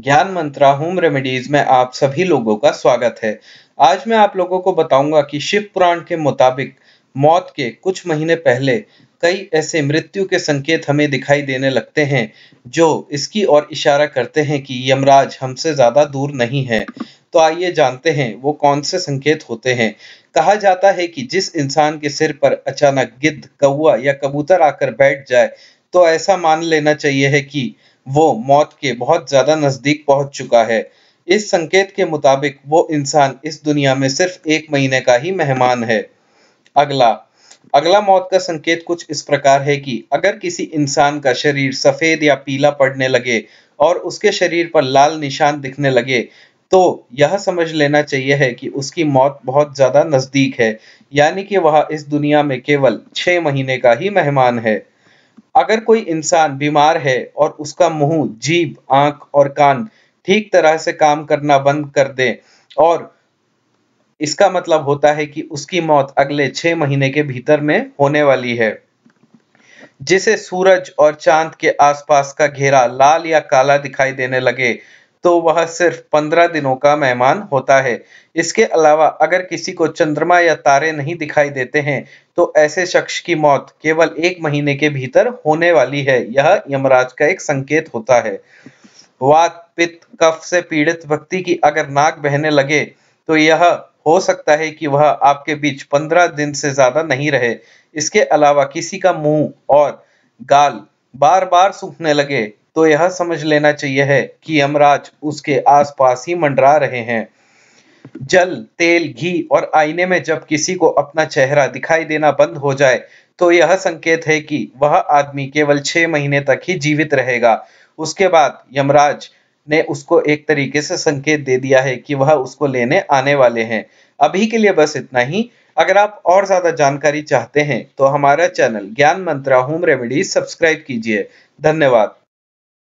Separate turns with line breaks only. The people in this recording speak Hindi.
ज्ञान मंत्रा होम रेमेडीज में आप सभी लोगों का स्वागत है आज मैं आप लोगों को बताऊंगा कि शिव पुराण के मुताबिक मौत के कुछ महीने पहले कई ऐसे मृत्यु के संकेत हमें दिखाई देने लगते हैं जो इसकी ओर इशारा करते हैं कि यमराज हमसे ज्यादा दूर नहीं है तो आइए जानते हैं वो कौन से संकेत होते हैं कहा जाता है कि जिस इंसान के सिर पर अचानक गिद्ध कौआ या कबूतर आकर बैठ जाए तो ऐसा मान लेना चाहिए है कि वो मौत के बहुत ज्यादा नजदीक पहुंच चुका है इस संकेत के मुताबिक वो इंसान इस दुनिया में सिर्फ एक महीने का ही मेहमान है अगला अगला मौत का संकेत कुछ इस प्रकार है कि अगर किसी इंसान का शरीर सफेद या पीला पड़ने लगे और उसके शरीर पर लाल निशान दिखने लगे तो यह समझ लेना चाहिए है कि उसकी मौत बहुत ज्यादा नजदीक है यानी कि वह इस दुनिया में केवल छह महीने का ही मेहमान है अगर कोई इंसान बीमार है और उसका मुंह जीभ आंख और कान ठीक तरह से काम करना बंद कर दे और इसका मतलब होता है कि उसकी मौत अगले छह महीने के भीतर में होने वाली है जिसे सूरज और चांद के आसपास का घेरा लाल या काला दिखाई देने लगे तो वह सिर्फ पंद्रह दिनों का मेहमान होता है इसके अलावा अगर किसी को चंद्रमा या तारे नहीं दिखाई देते हैं तो ऐसे शख्स की मौत केवल एक महीने के भीतर होने वाली है यह यमराज का एक संकेत होता है वात पित्त कफ से पीड़ित व्यक्ति की अगर नाक बहने लगे तो यह हो सकता है कि वह आपके बीच पंद्रह दिन से ज्यादा नहीं रहे इसके अलावा किसी का मुंह और गाल बार बार सूखने लगे तो यह समझ लेना चाहिए है कि यमराज उसके आसपास ही मंडरा रहे हैं जल तेल घी और आईने में जब किसी को अपना चेहरा दिखाई देना बंद हो जाए तो यह संकेत है कि वह आदमी केवल छह महीने तक ही जीवित रहेगा उसके बाद यमराज ने उसको एक तरीके से संकेत दे दिया है कि वह उसको लेने आने वाले हैं अभी के लिए बस इतना ही अगर आप और ज्यादा जानकारी चाहते हैं तो हमारा चैनल ज्ञान मंत्रा होम रेमेडीज सब्सक्राइब कीजिए धन्यवाद